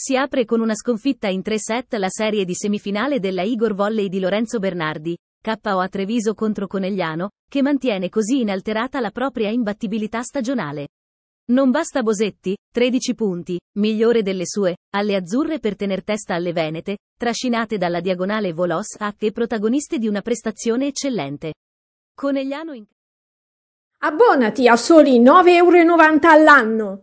Si apre con una sconfitta in 3 set la serie di semifinale della Igor Volley di Lorenzo Bernardi, KO a Treviso contro Conegliano, che mantiene così inalterata la propria imbattibilità stagionale. Non basta Bosetti, 13 punti, migliore delle sue, alle azzurre per tener testa alle venete, trascinate dalla diagonale Volos a e protagoniste di una prestazione eccellente. Conegliano in... Abbonati a soli 9,90 euro all'anno!